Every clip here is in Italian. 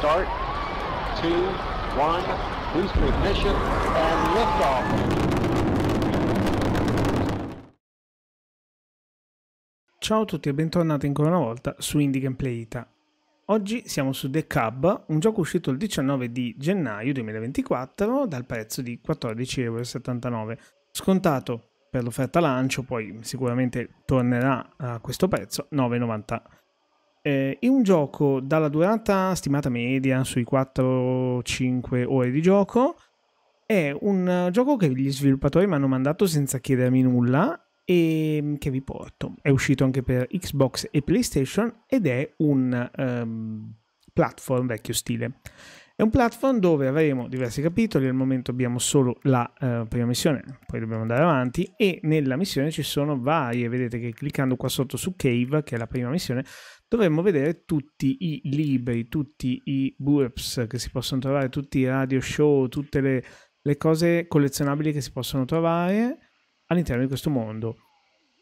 start, two, one, boost ignition, and liftoff. Ciao a tutti e bentornati ancora una volta su Indie Gameplay Ita. Oggi siamo su The Cub, un gioco uscito il 19 di gennaio 2024 dal prezzo di 14,79€, scontato per l'offerta lancio, poi sicuramente tornerà a questo prezzo 9,90 eh, è un gioco dalla durata stimata media sui 4-5 ore di gioco. È un eh, gioco che gli sviluppatori mi hanno mandato senza chiedermi nulla e mm, che vi porto. È uscito anche per Xbox e PlayStation ed è un um, platform vecchio stile. È un platform dove avremo diversi capitoli, al momento abbiamo solo la eh, prima missione, poi dobbiamo andare avanti e nella missione ci sono varie, vedete che cliccando qua sotto su Cave, che è la prima missione, dovremmo vedere tutti i libri, tutti i burps che si possono trovare, tutti i radio show, tutte le, le cose collezionabili che si possono trovare all'interno di questo mondo.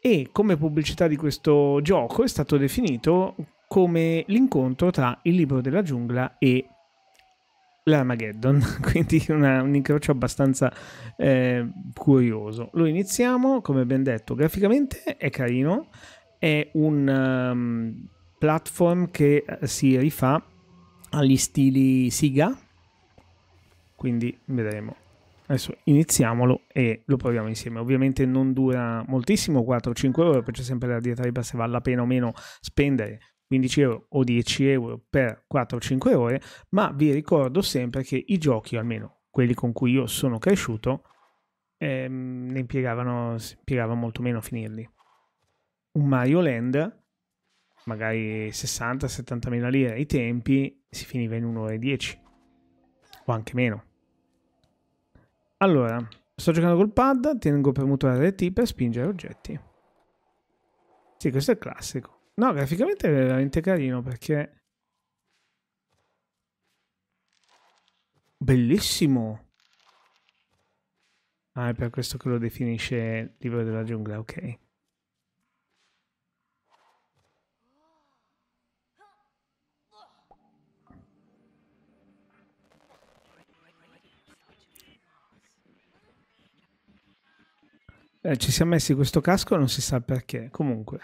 E come pubblicità di questo gioco è stato definito come l'incontro tra il libro della giungla e l'Armageddon, quindi una, un incrocio abbastanza eh, curioso. Lo iniziamo, come ben detto, graficamente è carino, è un... Um, platform che eh, si rifà agli stili Siga. Quindi vedremo. Adesso iniziamolo e lo proviamo insieme. Ovviamente non dura moltissimo, 4-5 euro, poi c'è sempre la dieta diatriba se vale la pena o meno spendere 15 euro o 10 euro per 4-5 ore, ma vi ricordo sempre che i giochi, almeno quelli con cui io sono cresciuto, ehm, ne impiegavano, impiegava molto meno a finirli. Un Mario Land magari 60-70 mila lire ai tempi, si finiva in un'ora e 10 o anche meno. Allora, sto giocando col pad, tengo premuto RT per spingere oggetti. Sì, questo è classico. No, graficamente è veramente carino perché... Bellissimo! Ah, è per questo che lo definisce il libro della giungla, ok. Eh, ci siamo messi questo casco e non si sa perché. Comunque.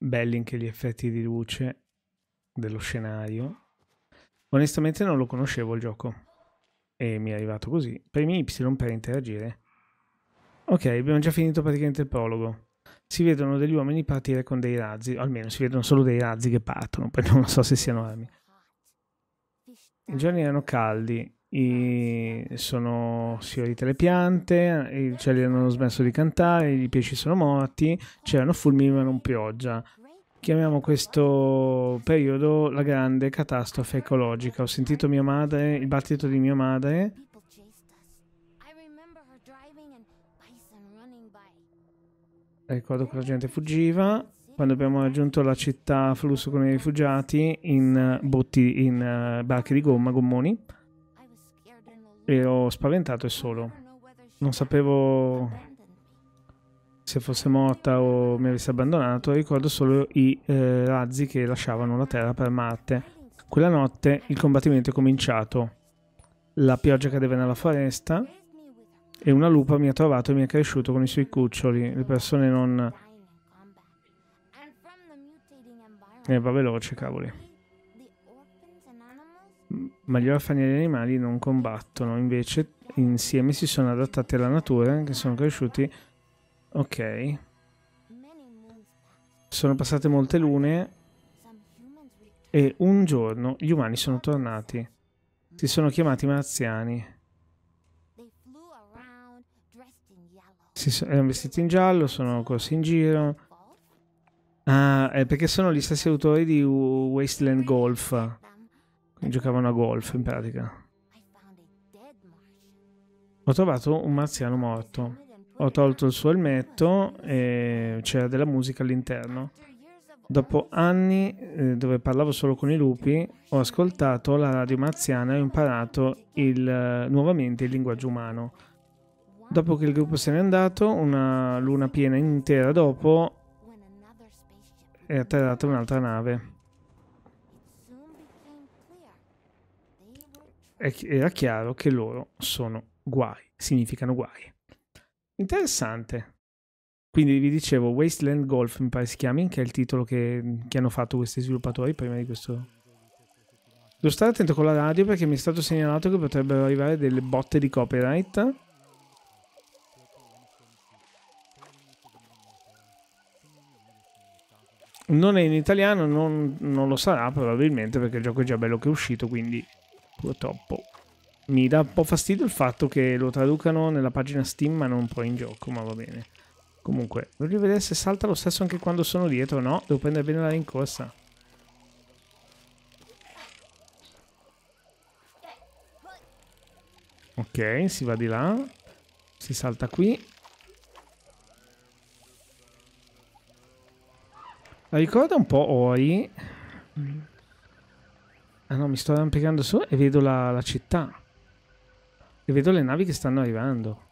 Belli anche gli effetti di luce dello scenario. Onestamente non lo conoscevo il gioco. E mi è arrivato così. Premi Y per interagire. Ok, abbiamo già finito praticamente il prologo si vedono degli uomini partire con dei razzi, o almeno si vedono solo dei razzi che partono, poi non so se siano armi. I giorni erano caldi, i, sono sfiorite le piante, i uccelli hanno smesso di cantare, i pesci sono morti, c'erano fulmini ma non pioggia. Chiamiamo questo periodo la grande catastrofe ecologica. Ho sentito mia madre, il battito di mia madre ricordo che la gente fuggiva. Quando abbiamo raggiunto la città flusso con i rifugiati in eh, botti, in uh, barche di gomma, gommoni. Ero spaventato e solo. Non sapevo se fosse morta o mi avesse abbandonato. Ricordo solo i eh, razzi che lasciavano la terra per Marte. Quella notte il combattimento è cominciato. La pioggia cadeva nella foresta e una lupa mi ha trovato e mi ha cresciuto con i suoi cuccioli. Le persone non... eh, va veloce, cavoli. Ma gli orfani e gli animali non combattono, invece insieme si sono adattati alla natura, che sono cresciuti... Ok. Sono passate molte lune e un giorno gli umani sono tornati. Si sono chiamati marziani. Sì, erano vestiti in giallo, sono corsi in giro. Ah, è perché sono gli stessi autori di Wasteland Golf. giocavano a golf in pratica. Ho trovato un marziano morto. Ho tolto il suo elmetto e c'era della musica all'interno. Dopo anni eh, dove parlavo solo con i lupi, ho ascoltato la radio marziana e ho imparato il, eh, nuovamente il linguaggio umano. Dopo che il gruppo se n'è andato, una luna piena intera dopo, è atterrata un'altra nave. Era chiaro che loro sono guai, significano guai. Interessante. Quindi vi dicevo Wasteland Golf mi pare si chiami, che è il titolo che, che hanno fatto questi sviluppatori prima di questo Devo stare attento con la radio perché mi è stato segnalato che potrebbero arrivare delle botte di copyright. non è in italiano, non, non lo sarà probabilmente perché il gioco è già bello che è uscito, quindi purtroppo mi dà un po' fastidio il fatto che lo traducano nella pagina Steam ma non poi in gioco, ma va bene. Comunque, voglio vedere se salta lo stesso anche quando sono dietro, no? Devo prendere bene la rincorsa. Ok, si va di là, si salta qui Ricorda un po' Ori. Ah no, mi sto arrampicando su e vedo la, la città. E vedo le navi che stanno arrivando.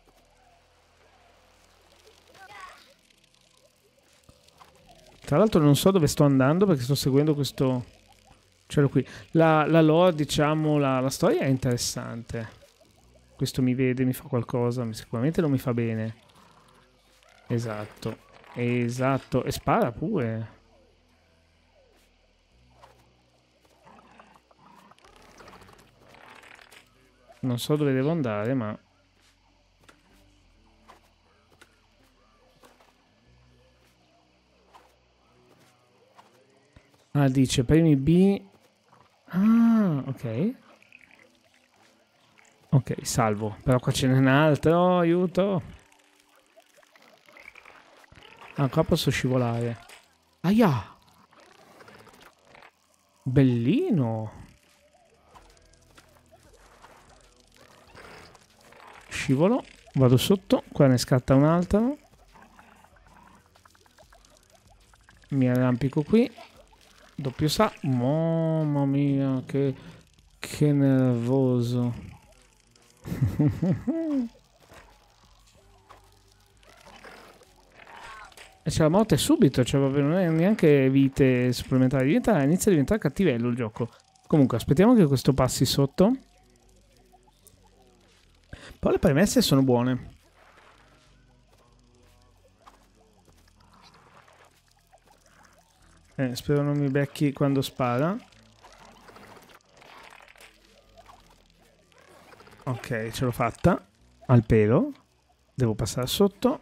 Tra l'altro non so dove sto andando perché sto seguendo questo... Cielo qui. La, la lore, diciamo, la, la, storia è interessante. Questo mi vede, mi fa qualcosa, sicuramente non mi fa bene. Esatto. Esatto. E spara pure. Non so dove devo andare, ma... Ah, dice, premi B... Ah, ok. Ok, salvo. Però qua ce n'è un altro, aiuto. Ah, qua posso scivolare. Aia! Bellino! scivolo, vado sotto, qua ne scatta un altro. Mi arrampico qui, doppio sa, mamma mia che, che nervoso. E c'è la morte subito, cioè vabbè, non è neanche vite supplementari, diventa, inizia a diventare cattivello il gioco. Comunque, aspettiamo che questo passi sotto. Poi le premesse sono buone. Eh, spero non mi becchi quando spara. Ok, ce l'ho fatta. Al pelo. Devo passare sotto.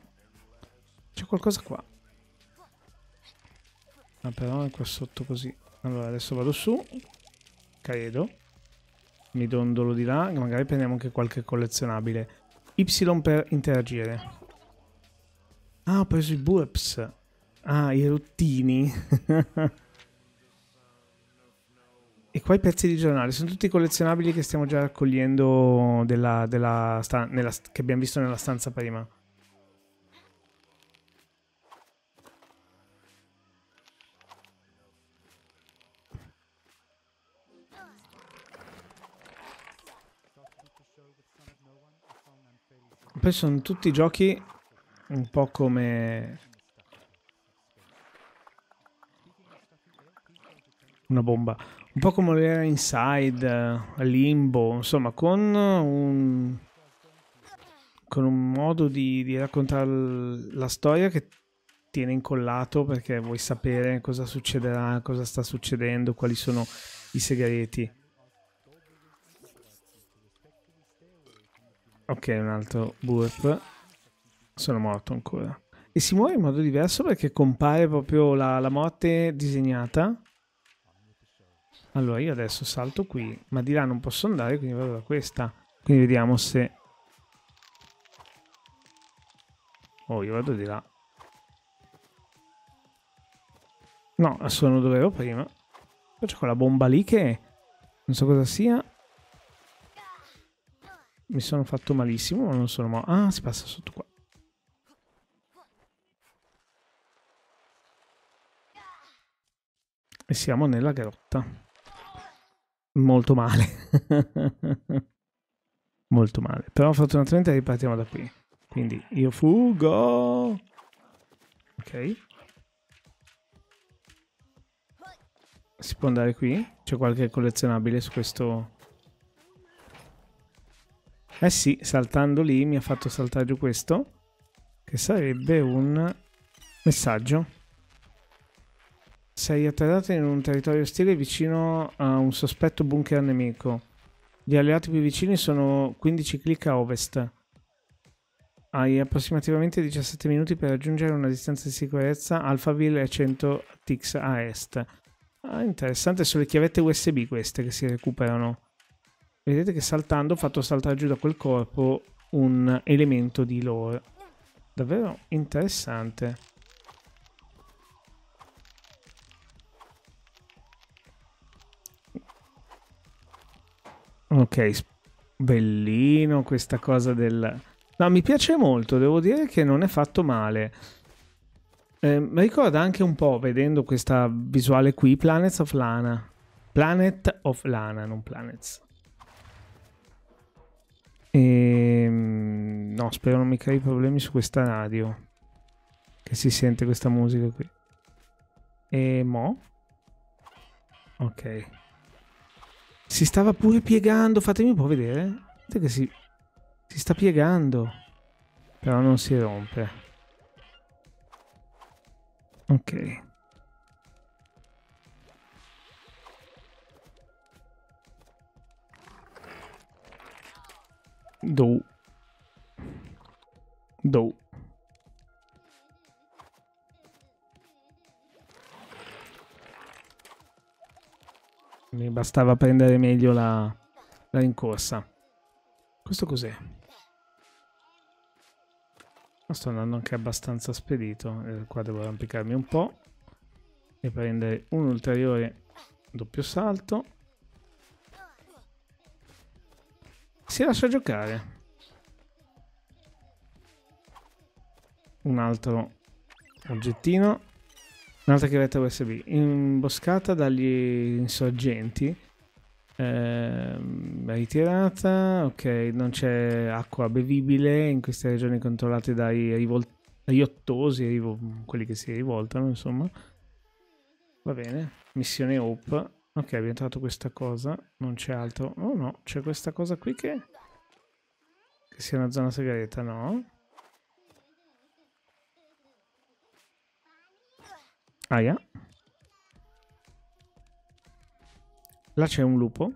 C'è qualcosa qua. Ah, però è qua sotto così. Allora, adesso vado su. Credo mi dondolo di là, magari prendiamo anche qualche collezionabile. Y per interagire. Ah, ho preso i burps. Ah, i ruttini. e qua i pezzi di giornale. Sono tutti collezionabili che stiamo già raccogliendo della, della che abbiamo visto nella stanza prima. poi sono tutti giochi un po' come... Una bomba. Un po' come l'era Inside, Limbo, insomma, con un... Con un modo di, di raccontare la storia che tiene incollato perché vuoi sapere cosa succederà, cosa sta succedendo, quali sono i segreti. Ok, un altro burp. Sono morto ancora. E si muove in modo diverso perché compare proprio la, la morte disegnata. Allora, io adesso salto qui, ma di là non posso andare, quindi vado da questa. Quindi vediamo se... Oh, io vado di là. No, sono dove ero prima. Poi c'è quella bomba lì che... Non so cosa sia. Mi sono fatto malissimo, ma non sono morto. Ah, si passa sotto qua. E siamo nella grotta. Molto male. Molto male. Però fortunatamente ripartiamo da qui. Quindi io fugo. Ok. Si può andare qui? C'è qualche collezionabile su questo eh sì, saltando lì mi ha fatto saltare giù questo, che sarebbe un messaggio. Sei atterrato in un territorio ostile vicino a un sospetto bunker nemico. Gli alleati più vicini sono 15 clic a ovest. Hai approssimativamente 17 minuti per raggiungere una distanza di sicurezza Alphaville e 100 TX a est. Ah, interessante, sono le chiavette USB queste che si recuperano. Vedete che saltando ho fatto saltare giù da quel corpo un elemento di lore. Davvero interessante. Ok, bellino questa cosa del... No, mi piace molto, devo dire che non è fatto male. Eh, ricorda anche un po', vedendo questa visuale qui, Planets of Lana. Planet of Lana, non Planets. E, ehm, no, spero non mi crei problemi su questa radio. Che si sente questa musica qui. E mo? Ok. Si stava pure piegando. Fatemi un po' vedere. Vedete che si, si sta piegando. Però non si rompe. Ok. Do. Dou. Mi bastava prendere meglio la, la rincorsa. Questo cos'è? Ma sto andando anche abbastanza spedito. Eh, qua devo arrampicarmi un po' e prendere un ulteriore doppio salto. Si lascia giocare. Un altro oggettino. Un'altra chiavetta USB. Imboscata dagli insorgenti. Eh, ritirata. Ok, non c'è acqua bevibile in queste regioni controllate dai rivol- riottosi, quelli che si rivoltano, insomma. Va bene. Missione Hope. Ok, abbiamo trovato questa cosa. Non c'è altro. Oh no, c'è questa cosa qui che... Che sia una zona segreta, no? Aia. Ah, yeah. Là c'è un lupo.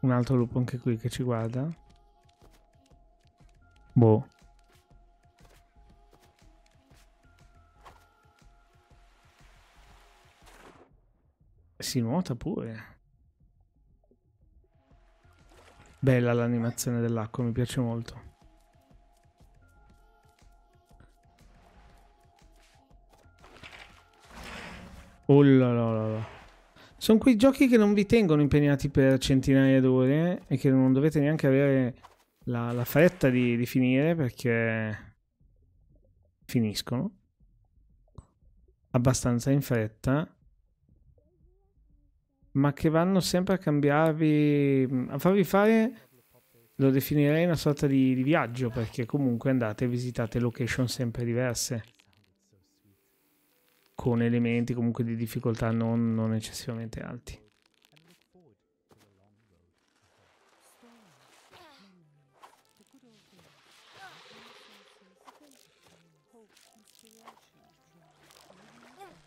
Un altro lupo anche qui che ci guarda. Boh. Si nuota pure. Bella l'animazione dell'acqua, mi piace molto. Oh la la la. Sono quei giochi che non vi tengono impegnati per centinaia d'ore e che non dovete neanche avere la, la fretta di, di finire perché finiscono abbastanza in fretta ma che vanno sempre a cambiarvi, a farvi fare, lo definirei una sorta di, di viaggio, perché comunque andate e visitate location sempre diverse, con elementi comunque di difficoltà non, non eccessivamente alti.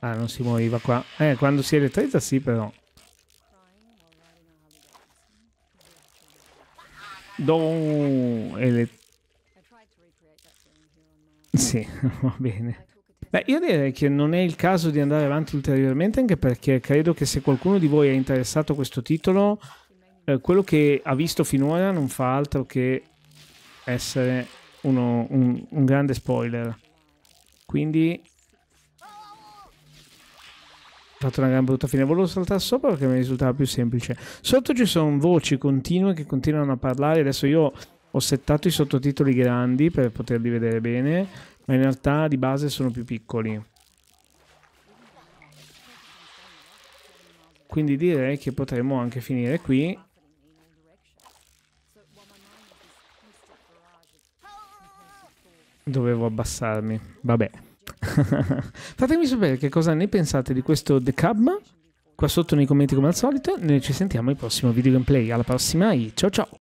Ah, non si muoveva qua. Eh, quando si elettrizza sì, però. Do ele... Sì, va bene. Beh, io direi che non è il caso di andare avanti ulteriormente, anche perché credo che se qualcuno di voi è interessato a questo titolo, eh, quello che ha visto finora non fa altro che essere uno, un, un grande spoiler. Quindi fatto una gran brutta fine. Volevo saltare sopra perché mi risultava più semplice. Sotto ci sono voci continue che continuano a parlare. Adesso io ho settato i sottotitoli grandi per poterli vedere bene, ma in realtà di base sono più piccoli. Quindi direi che potremmo anche finire qui. Dovevo abbassarmi. Vabbè. Fatemi sapere che cosa ne pensate di questo The Cub qua sotto nei commenti come al solito. Noi ci sentiamo al prossimo video gameplay. Alla prossima e ciao ciao!